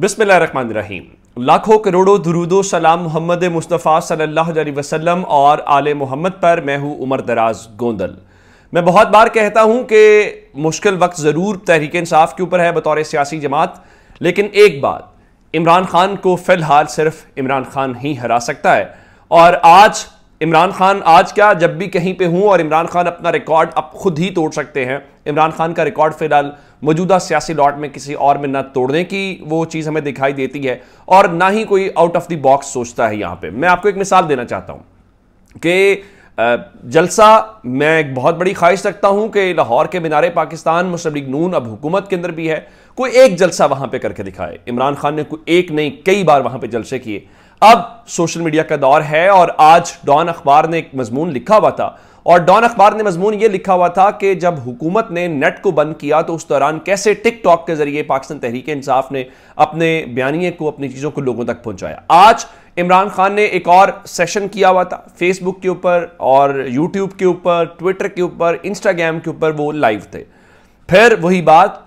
बिसमीम लाखों करोड़ों दरूदो सलाम मोहम्मद मुस्तफ़ा सल्लल्लाहु अलैहि वसल्लम और आल मोहम्मद पर मैं हूँ उमर दराज गोंदल मैं बहुत बार कहता हूँ कि मुश्किल वक्त ज़रूर तहरीक इंसाफ के ऊपर है बतौर सियासी जमात लेकिन एक बात इमरान खान को फ़िलहाल सिर्फ इमरान खान ही हरा सकता है और आज इमरान खान आज क्या जब भी कहीं पे हूं और इमरान खान अपना रिकॉर्ड अब खुद ही तोड़ सकते हैं इमरान खान का रिकॉर्ड फिलहाल मौजूदा सियासी लॉट में किसी और में ना तोड़ने की वो चीज़ हमें दिखाई देती है और ना ही कोई आउट ऑफ द बॉक्स सोचता है यहाँ पे मैं आपको एक मिसाल देना चाहता हूँ कि जलसा मैं एक बहुत बड़ी ख्वाहिश रखता हूं कि लाहौर के मीनारे पाकिस्तान मुस्लिम लीग नून अब हुकूमत के अंदर भी है कोई एक जलसा वहां पर करके दिखाए इमरान खान ने कोई एक नहीं कई बार वहां पर जलसे किए अब सोशल मीडिया का दौर है और आज डॉन अखबार ने एक मजमून लिखा हुआ था और डॉन अखबार ने मजमून ये लिखा हुआ था कि जब हुकूमत ने नेट को बंद किया तो उस दौरान कैसे टिकटॉक के जरिए पाकिस्तान तहरीक इंसाफ ने अपने बयानिए को अपनी चीज़ों को लोगों तक पहुंचाया आज इमरान खान ने एक और सेशन किया हुआ था फेसबुक के ऊपर और यूट्यूब के ऊपर ट्विटर के ऊपर इंस्टाग्राम के ऊपर वो लाइव थे फिर वही बात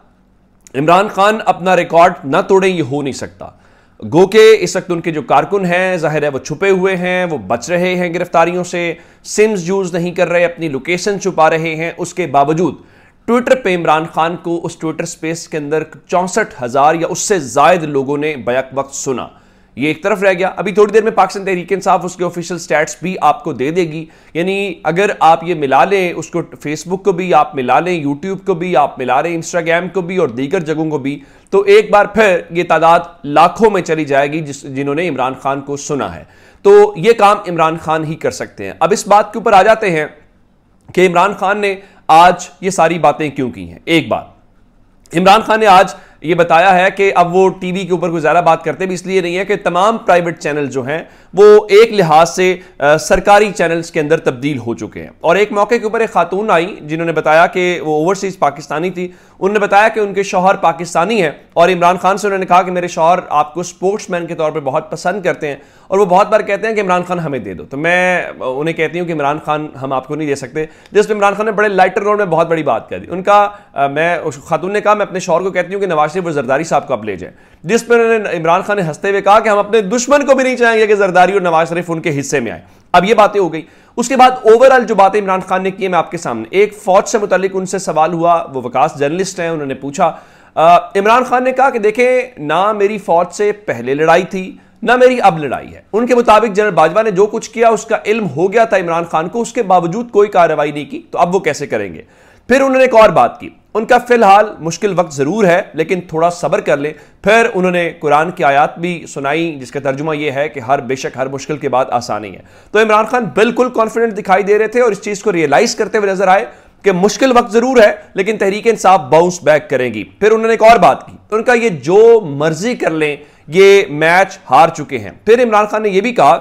इमरान खान अपना रिकॉर्ड ना तोड़े ये हो नहीं सकता गो के इस वक्त उनके जो कारकुन हैं जाहिर है वो छुपे हुए हैं वो बच रहे हैं गिरफ्तारियों से सिम्स यूज़ नहीं कर रहे अपनी लोकेशन छुपा रहे हैं उसके बावजूद ट्विटर पे इमरान खान को उस ट्विटर स्पेस के अंदर चौंसठ हज़ार या उससे जायद लोगों ने बैक वक्त सुना ये एक तरफ रह गया अभी थोड़ी देर में पाकिस्तान तहरीक इंसाफ उसके ऑफिशियल स्टैट्स भी आपको दे देगी यानी अगर आप ये मिला लें उसको फेसबुक को भी आप मिला लें यूट्यूब को भी आप मिला लें इंस्टाग्राम को भी और दीगर जगहों को भी तो एक बार फिर ये तादाद लाखों में चली जाएगी जिस जिन्होंने इमरान खान को सुना है तो ये काम इमरान खान ही कर सकते हैं अब इस बात के ऊपर आ जाते हैं कि इमरान खान ने आज ये सारी बातें क्यों की हैं एक बार इमरान खान ने आज ये बताया है कि अब वो टीवी के ऊपर कोई ज़्यादा बात करते भी इसलिए नहीं है कि तमाम प्राइवेट चैनल जो हैं वो एक लिहाज से आ, सरकारी चैनल्स के अंदर तब्दील हो चुके हैं और एक मौके के ऊपर एक खातून आई जिन्होंने बताया कि वो ओवरसीज़ पाकिस्तानी थी उन्होंने बताया कि उनके शौहर पाकिस्तानी है और इमरान खान से उन्होंने कहा कि मेरे शौहर आपको स्पोर्ट्समैन के तौर पर बहुत पसंद करते हैं और वो बहुत बार कहते हैं कि इमरान खान हमें दे दो तो मैं उन्हें कहती हूँ कि इमरान खान हम आपको नहीं दे सकते जिस पर इमरान खान ने बड़े लाइटर रोड में बहुत बड़ी बात कर दी उनका मैं उस खातून ने कहा मैं अपने शौहर को कहती हूँ कि नवाज शरीफ और जरदारी साहब को आप ले जाए जिस पर इमरान खान ने हंसते हुए कहा कि हम अपने दुश्मन को भी नहीं चाहेंगे कि जरदारी जरदारी और नवाज शरीफ उनके हिस्से में आए अब ये बातें हो गई उसके बाद ओवरऑल जो बातें इमरान खान ने की मैं आपके सामने एक फौज से मुतलिक उनसे सवाल हुआ वो वकास जर्नलिस्ट हैं उन्होंने पूछा इमरान खान ने कहा कि देखें ना मेरी फौज से पहले लड़ाई थी ना मेरी अब लड़ाई है उनके मुताबिक जनरल बाजवा ने जो कुछ किया उसका इल्म हो गया था इमरान खान को उसके बावजूद कोई कार्रवाई नहीं की तो अब वो कैसे करेंगे फिर उन्होंने एक और बात की उनका फ़िलहाल मुश्किल वक्त ज़रूर है लेकिन थोड़ा सब्र कर ले फिर उन्होंने कुरान की आयत भी सुनाई जिसका तर्जुमा यह है कि हर बेशक हर मुश्किल के बाद आसानी है तो इमरान खान बिल्कुल कॉन्फिडेंट दिखाई दे रहे थे और इस चीज़ को रियलाइज़ करते हुए नजर आए कि मुश्किल वक्त ज़रूर है लेकिन तहरीक इंसाफ बाउंस बैक करेंगी फिर उन्होंने एक और बात की तो उनका ये जो मर्जी कर लें ये मैच हार चुके हैं फिर इमरान खान ने यह भी कहा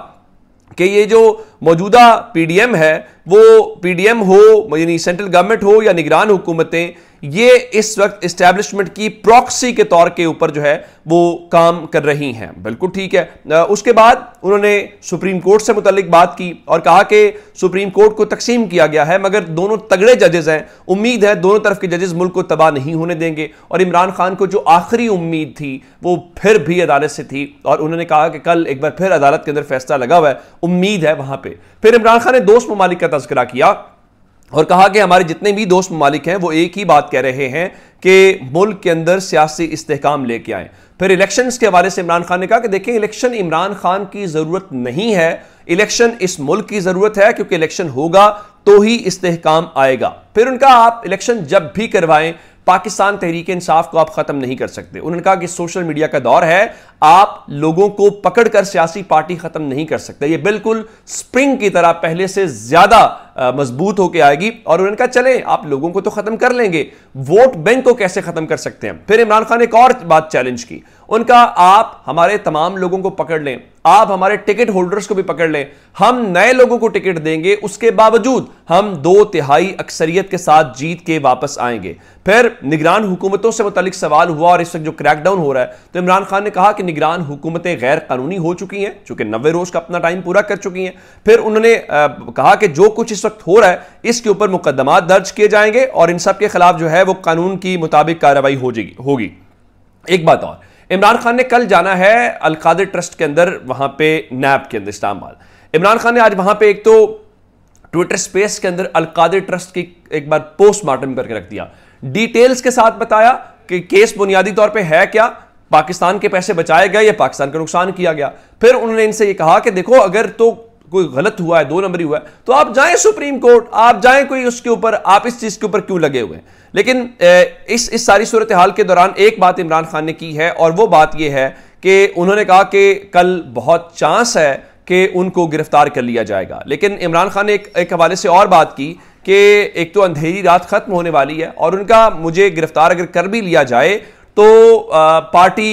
कि ये जो मौजूदा पीडीएम है वो पीडीएम हो यानी सेंट्रल गवर्नमेंट हो या निगरान हुकूमतें ये इस वक्त इस्टेब्लिशमेंट की प्रॉक्सी के तौर के ऊपर जो है वो काम कर रही हैं बिल्कुल ठीक है उसके बाद उन्होंने सुप्रीम कोर्ट से मुतलिक बात की और कहा कि सुप्रीम कोर्ट को तकसीम किया गया है मगर दोनों तगड़े जजेस हैं उम्मीद है दोनों तरफ के जजेस मुल्क को तबाह नहीं होने देंगे और इमरान खान को जो आखिरी उम्मीद थी वो फिर भी अदालत से थी और उन्होंने कहा कि कल एक बार फिर अदालत के अंदर फैसला लगा हुआ है उम्मीद है वहां पर फिर इमरान खान ने दोस्त ममालिक का तस्करा किया और कहा कि हमारे जितने भी दोस्त ममालिक हैं वो एक ही बात कह रहे हैं कि मुल्क के अंदर सियासी इस्तेकाम लेके आए फिर इलेक्शंस के हवाले से इमरान खान ने कहा कि देखें इलेक्शन इमरान खान की ज़रूरत नहीं है इलेक्शन इस मुल्क की ज़रूरत है क्योंकि इलेक्शन होगा तो ही इस्तेकाम आएगा फिर उनका आप इलेक्शन जब भी करवाएं पाकिस्तान तहरीक इंसाफ को आप खत्म नहीं कर सकते उन्होंने कहा कि सोशल मीडिया का दौर है आप लोगों को पकड़कर सियासी पार्टी खत्म नहीं कर सकते यह बिल्कुल स्प्रिंग की तरह पहले से ज्यादा मजबूत होकर आएगी और उन्होंने कहा चले आप लोगों को तो खत्म कर लेंगे वोट बैंक को कैसे खत्म कर सकते हैं फिर इमरान खान एक और बात चैलेंज की उनका आप हमारे तमाम लोगों को पकड़ लें आप हमारे टिकट होल्डर्स को भी पकड़ लें हम नए लोगों को टिकट देंगे उसके बावजूद हम दो तिहाई अक्सरियत के साथ जीत के वापस आएंगे फिर निगरान हुकूमतों से मुतलिक सवाल हुआ और इस वक्त जो क्रैकडाउन हो रहा है तो इमरान खान ने कहा कि निगरान हुकूमतें गैर कानूनी हो चुकी हैं चूंकि नब्बे रोज का अपना टाइम पूरा कर चुकी हैं फिर उन्होंने कहा कि जो कुछ इस वक्त हो रहा है इसके ऊपर मुकदमा दर्ज किए जाएंगे और इन सब के खिलाफ जो है वो कानून की मुताबिक कार्रवाई हो जाएगी होगी एक बात और इमरान खान ने कल जाना है अलकादर ट्रस्ट के अंदर वहां पे नैब के अंदर इस्लामाबाद इमरान खान ने आज वहां पे एक तो ट्विटर स्पेस के अंदर अलकादर ट्रस्ट की एक बार पोस्टमार्टम करके रख दिया डिटेल्स के साथ बताया कि केस बुनियादी तौर पर है क्या पाकिस्तान के पैसे बचाए गए या पाकिस्तान का नुकसान किया गया फिर उन्होंने इनसे यह कहा कि देखो अगर तो कोई गलत हुआ है दो नंबरी हुआ है तो आप जाएं सुप्रीम कोर्ट आप जाएं कोई उसके ऊपर आप इस चीज़ के ऊपर क्यों लगे हुए हैं लेकिन इस इस सारी सूरत हाल के दौरान एक बात इमरान खान ने की है और वो बात यह है कि उन्होंने कहा कि कल बहुत चांस है कि उनको गिरफ्तार कर लिया जाएगा लेकिन इमरान खान ने एक, एक हवाले से और बात की कि एक तो अंधेरी रात खत्म होने वाली है और उनका मुझे गिरफ्तार अगर कर भी लिया जाए तो आ, पार्टी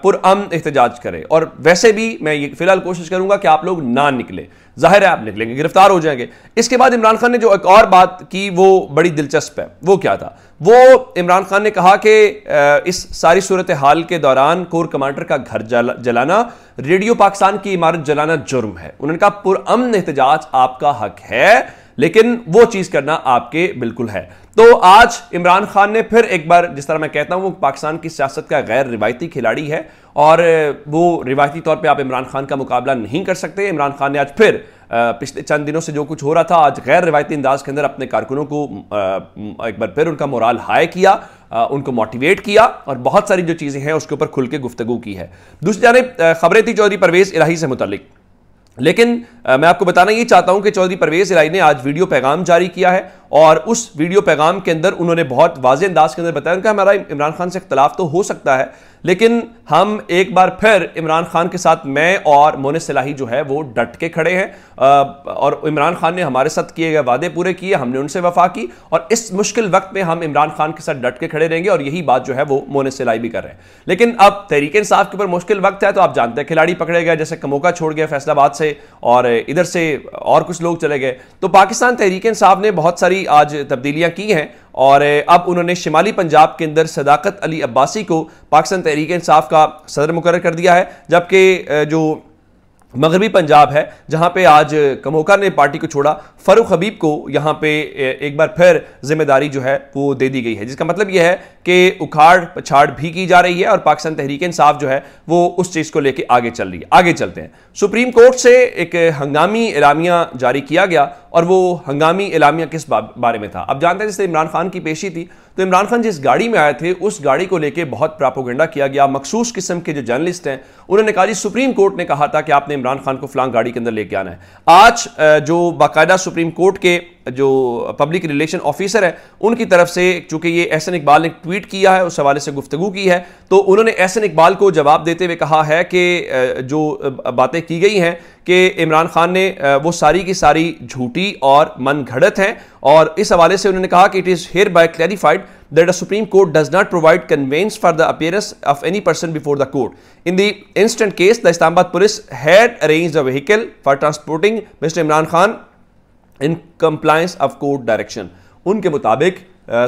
पुरअम एहतजाज करे और वैसे भी मैं ये फिलहाल कोशिश करूंगा कि आप लोग ना निकले जाहिर है आप निकलेंगे गिरफ्तार हो जाएंगे इसके बाद इमरान खान ने जो एक और बात की वो बड़ी दिलचस्प है वो क्या था वो इमरान खान ने कहा कि इस सारी सूरत हाल के दौरान कोर कमांडर का घर जला, जलाना रेडियो पाकिस्तान की इमारत जलाना जुर्म है उन्होंने कहा पुरअमन एहतजाज आपका हक है लेकिन वो चीज करना आपके बिल्कुल है तो आज इमरान खान ने फिर एक बार जिस तरह मैं कहता हूं वो पाकिस्तान की सियासत का गैर रिवायती खिलाड़ी है और वो रिवायती तौर पे आप इमरान खान का मुकाबला नहीं कर सकते इमरान खान ने आज फिर पिछले चंद दिनों से जो कुछ हो रहा था आज गैर रिवायती अंदाज के अंदर अपने कारकुनों को एक बार फिर उनका मोराल हाई किया उनको मोटिवेट किया और बहुत सारी जो चीज़ें हैं उसके ऊपर खुल के गुफ्तगु की है दूसरी जानब खबरें थी चौधरी परवेज़ इलाही से मुतलिक लेकिन आ, मैं आपको बताना ये चाहता हूं कि चौधरी परवेज इलाही ने आज वीडियो पैगाम जारी किया है और उस वीडियो पैगाम के अंदर उन्होंने बहुत वाज अंदाज के अंदर बताया उनका हमारा इमरान खान से इख्तलाफ तो हो सकता है लेकिन हम एक बार फिर इमरान खान के साथ मैं और मोन सलाही जो है वो डट के खड़े हैं और इमरान खान ने हमारे साथ किए गए वादे पूरे किए हमने उनसे वफा की और इस मुश्किल वक्त में हम इमरान खान के साथ डट के खड़े रहेंगे और यही बात जो है वो मोन सलाही भी कर रहे हैं लेकिन अब तहरीक इंसाफ के ऊपर मुश्किल वक्त है तो आप जानते हैं खिलाड़ी पकड़े गए जैसे कमोका छोड़ गया फैसलाबाद से और इधर से और कुछ लोग चले गए तो पाकिस्तान तहरीक इंसाफ ने बहुत सारी बड़ी आज तब्दीलियां की हैं और अब उन्होंने शिमाली पंजाब के अंदर सदाकत अली अब्बासी को पाकिस्तान तहरीक इंसाफ का सदर मुकर कर दिया है जबकि जो मगरबी पंजाब है जहां पे आज कमोका ने पार्टी को छोड़ा फरूख हबीब को यहां पे एक बार फिर जिम्मेदारी जो है वो दे दी गई है जिसका मतलब यह है कि उखाड़ पछाड़ भी की जा रही है और पाकिस्तान तहरीक इंसाफ जो है वो उस चीज़ को लेकर आगे चल रही है आगे चलते हैं सुप्रीम कोर्ट से एक हंगामी इलामिया जारी किया गया और वो हंगामी इलामिया किस बारे में था अब जानते हैं जैसे इमरान खान की पेशी थी तो इमरान खान जिस गाड़ी में आए थे उस गाड़ी को लेकर बहुत प्रापोगंडा किया गया मखसूस किस्म के जो जर्नलिस्ट हैं उन्होंने कहा जी सुप्रीम कोर्ट ने कहा था कि आपने इमरान खान को फ्लांग गाड़ी के अंदर लेके आना है आज जो बाकायदा सुप्रीम कोर्ट के जो पब्लिक रिलेशन ऑफिसर है उनकी तरफ से चूंकि ये एहसन इकबाल ने ट्वीट किया है उस हवाले से गुफ्तु की है तो उन्होंने एहसन इकबाल को जवाब देते हुए कहा है कि जो बातें की गई हैं कि इमरान खान ने वो सारी की सारी झूठी और मन घड़त हैं और इस हवाले से उन्होंने कहा कि it is hereby clarified that the supreme court does not provide conveyance for the appearance of any person before the court in the instant case the Islamabad police had arrange the vehicle for transporting mister Imran Khan in compliance of court direction उनके मुताबिक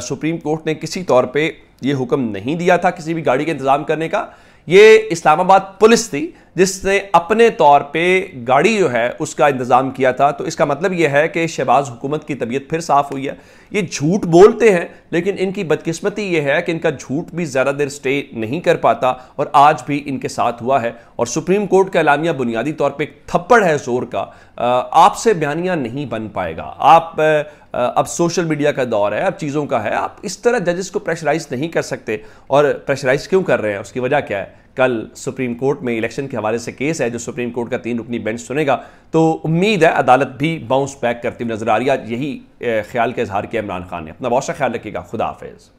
supreme court ने किसी तौर पे ये हुक्म नहीं दिया था किसी भी गाड़ी का इंतज़ाम करने का ये इस्लामाबाद पुलिस थी जिसने अपने तौर पर गाड़ी जो है उसका इंतज़ाम किया था तो इसका मतलब यह है कि शहबाज हुकूमत की तबीयत फिर साफ़ हुई है ये झूठ बोलते हैं लेकिन इनकी बदकिस्मती ये है कि इनका झूठ भी ज़्यादा देर स्टे नहीं कर पाता और आज भी इनके साथ हुआ है और सुप्रीम कोर्ट का एलानिया बुनियादी तौर पर थप्पड़ है जोर का आपसे बयानिया नहीं बन पाएगा आप अब सोशल मीडिया का दौर है अब चीज़ों का है आप इस तरह जजेस को प्रेशराइज नहीं कर सकते और प्रेशराइज क्यों कर रहे हैं उसकी वजह क्या है कल सुप्रीम कोर्ट में इलेक्शन के हवाले से केस है जो सुप्रीम कोर्ट का तीन रुकनी बेंच सुनेगा तो उम्मीद है अदालत भी बाउंस बैक करती हुई नजर आ रही है यही ख्याल का इजहार किया इमरान खान ने अपना बहुत सा ख्याल रखिएगा खुदा हाफिज़